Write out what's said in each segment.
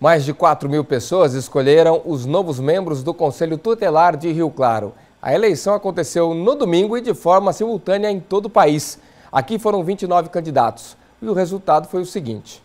Mais de 4 mil pessoas escolheram os novos membros do Conselho Tutelar de Rio Claro. A eleição aconteceu no domingo e de forma simultânea em todo o país. Aqui foram 29 candidatos e o resultado foi o seguinte.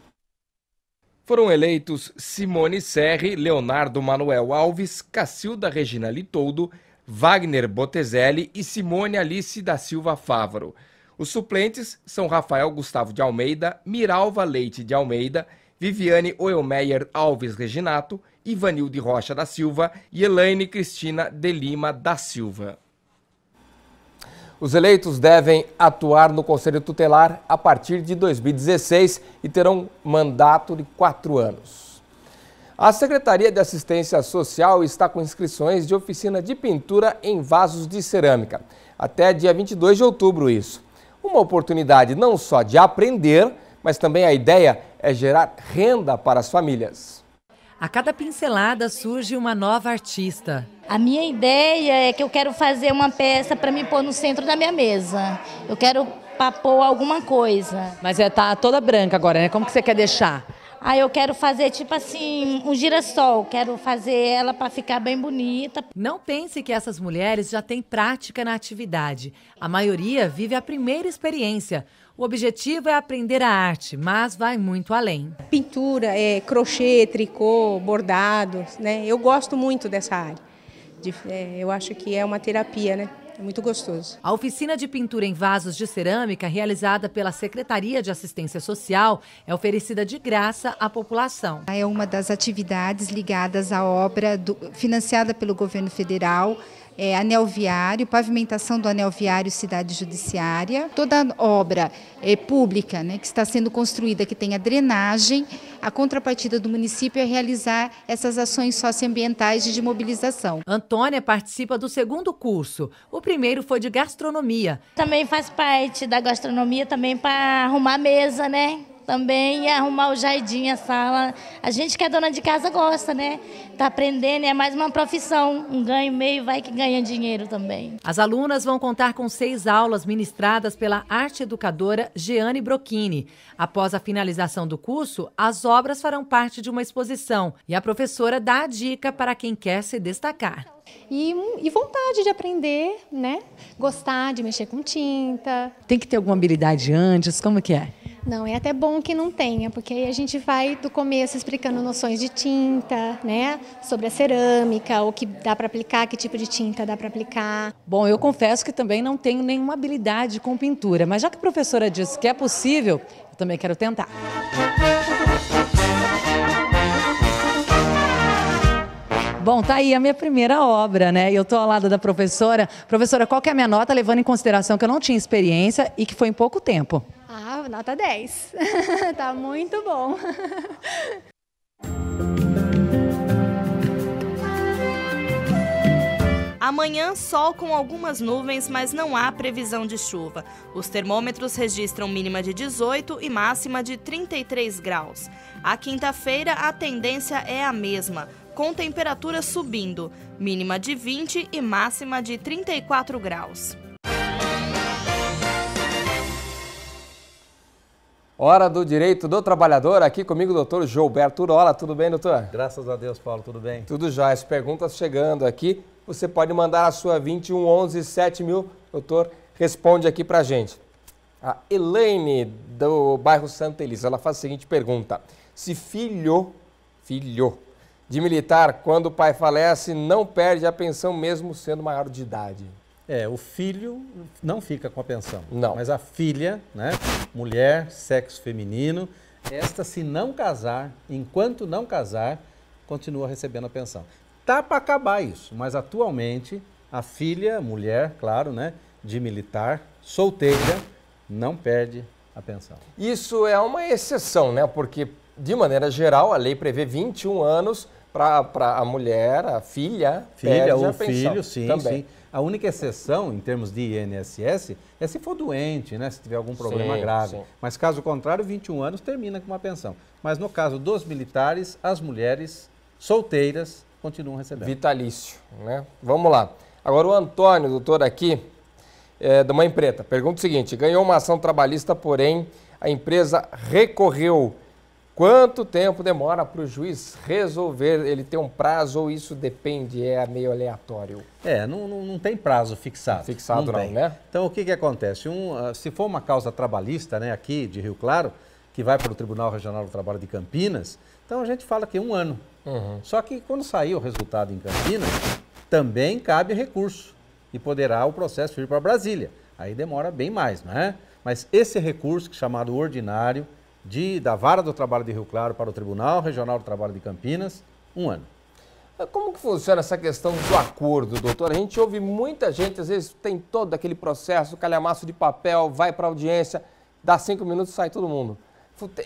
Foram eleitos Simone Serri, Leonardo Manuel Alves, Cacilda Regina Litoldo, Wagner Botezelli e Simone Alice da Silva Fávaro. Os suplentes são Rafael Gustavo de Almeida, Miralva Leite de Almeida Viviane Oelmeyer Alves Reginato, Ivanilde Rocha da Silva e Elaine Cristina de Lima da Silva. Os eleitos devem atuar no Conselho Tutelar a partir de 2016 e terão mandato de quatro anos. A Secretaria de Assistência Social está com inscrições de oficina de pintura em vasos de cerâmica. Até dia 22 de outubro, isso. Uma oportunidade não só de aprender, mas também a ideia é gerar renda para as famílias. A cada pincelada surge uma nova artista. A minha ideia é que eu quero fazer uma peça para me pôr no centro da minha mesa. Eu quero papou alguma coisa. Mas é tá toda branca agora, né? Como que você quer deixar? Ah, eu quero fazer tipo assim, um girassol, quero fazer ela para ficar bem bonita. Não pense que essas mulheres já têm prática na atividade. A maioria vive a primeira experiência. O objetivo é aprender a arte, mas vai muito além. Pintura, é, crochê, tricô, bordados, né? Eu gosto muito dessa área. De, é, eu acho que é uma terapia, né? É muito gostoso. A oficina de pintura em vasos de cerâmica, realizada pela Secretaria de Assistência Social, é oferecida de graça à população. É uma das atividades ligadas à obra do, financiada pelo governo federal é, anel viário, pavimentação do anel viário cidade judiciária. Toda obra é, pública né, que está sendo construída que tenha drenagem, a contrapartida do município é realizar essas ações socioambientais de mobilização. Antônia participa do segundo curso. O primeiro foi de gastronomia. Também faz parte da gastronomia também para arrumar mesa, né? também e arrumar o jardim, a sala. A gente que é dona de casa gosta, né? Tá aprendendo, é mais uma profissão, um ganho meio, vai que ganha dinheiro também. As alunas vão contar com seis aulas ministradas pela arte educadora Jeane Brocchini. Após a finalização do curso, as obras farão parte de uma exposição e a professora dá a dica para quem quer se destacar. E, e, vontade de aprender, né? Gostar de mexer com tinta. Tem que ter alguma habilidade antes, como que é? Não, é até bom que não tenha, porque aí a gente vai do começo explicando noções de tinta, né? Sobre a cerâmica, o que dá para aplicar, que tipo de tinta dá para aplicar. Bom, eu confesso que também não tenho nenhuma habilidade com pintura, mas já que a professora disse que é possível, eu também quero tentar. Bom, tá aí a minha primeira obra, né? Eu tô ao lado da professora. Professora, qual que é a minha nota, levando em consideração que eu não tinha experiência e que foi em pouco tempo? nota 10. tá muito bom. Amanhã, sol com algumas nuvens, mas não há previsão de chuva. Os termômetros registram mínima de 18 e máxima de 33 graus. A quinta-feira, a tendência é a mesma, com temperatura subindo, mínima de 20 e máxima de 34 graus. Hora do Direito do Trabalhador, aqui comigo o doutor Gilberto Urola. Tudo bem, doutor? Graças a Deus, Paulo, tudo bem? Tudo já. As perguntas chegando aqui, você pode mandar a sua 2111 7000. Doutor, responde aqui pra gente. A Elaine, do bairro Santa Elisa, ela faz a seguinte pergunta. Se filho, filho de militar, quando o pai falece, não perde a pensão mesmo sendo maior de idade? É, o filho não fica com a pensão. Não. Mas a filha, né? Mulher, sexo feminino, esta se não casar, enquanto não casar, continua recebendo a pensão. Tá para acabar isso, mas atualmente a filha, mulher, claro, né, de militar, solteira, não perde a pensão. Isso é uma exceção, né? Porque de maneira geral a lei prevê 21 anos para a mulher, a filha, filha ou filho, sim, também. sim. A única exceção em termos de INSS é se for doente, né, se tiver algum problema sim, grave. Sim. Mas caso contrário, 21 anos termina com uma pensão. Mas no caso dos militares, as mulheres solteiras continuam recebendo. Vitalício, né? Vamos lá. Agora o Antônio, doutor aqui, é, da Mãe Preta, pergunta o seguinte: ganhou uma ação trabalhista, porém a empresa recorreu Quanto tempo demora para o juiz resolver? Ele tem um prazo ou isso depende? É meio aleatório? É, não, não, não tem prazo fixado. Fixado não, não tem. né? Então, o que, que acontece? Um, ah, se for uma causa trabalhista, né, aqui de Rio Claro, que vai para o Tribunal Regional do Trabalho de Campinas, então a gente fala que é um ano. Uhum. Só que quando sair o resultado em Campinas, também cabe recurso e poderá o processo ir para Brasília. Aí demora bem mais, não é? Mas esse recurso, que é chamado ordinário, de, da Vara do Trabalho de Rio Claro para o Tribunal Regional do Trabalho de Campinas, um ano. Ah, como que funciona essa questão do acordo, doutor? A gente ouve muita gente, às vezes tem todo aquele processo, calhamaço de papel, vai para audiência, dá cinco minutos, sai todo mundo.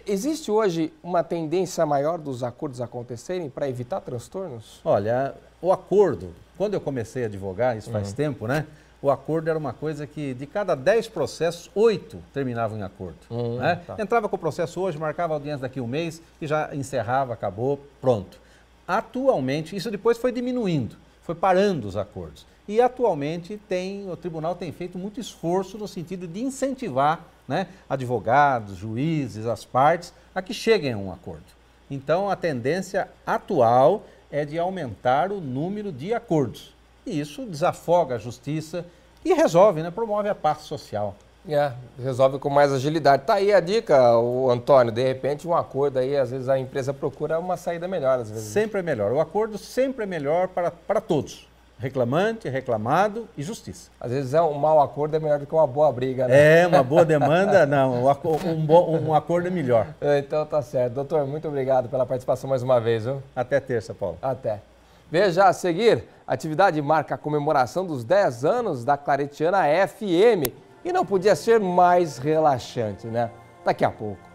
Existe hoje uma tendência maior dos acordos acontecerem para evitar transtornos? Olha, o acordo, quando eu comecei a advogar, isso faz uhum. tempo, né? o acordo era uma coisa que de cada 10 processos, 8 terminavam em acordo. Hum, né? tá. Entrava com o processo hoje, marcava audiência daqui a um mês e já encerrava, acabou, pronto. Atualmente, isso depois foi diminuindo, foi parando os acordos. E atualmente tem, o tribunal tem feito muito esforço no sentido de incentivar né, advogados, juízes, as partes a que cheguem a um acordo. Então a tendência atual é de aumentar o número de acordos. E isso desafoga a justiça e resolve, né? promove a paz social. É, resolve com mais agilidade. Tá aí a dica, o Antônio, de repente um acordo aí, às vezes a empresa procura uma saída melhor, às vezes. Sempre é melhor. O acordo sempre é melhor para, para todos. Reclamante, reclamado e justiça. Às vezes é um mau acordo é melhor do que uma boa briga, né? É, uma boa demanda, não. Um, um acordo é melhor. Então tá certo. Doutor, muito obrigado pela participação mais uma vez. Viu? Até terça, Paulo. Até. Veja a seguir, a atividade marca a comemoração dos 10 anos da Claretiana FM e não podia ser mais relaxante, né? Daqui a pouco.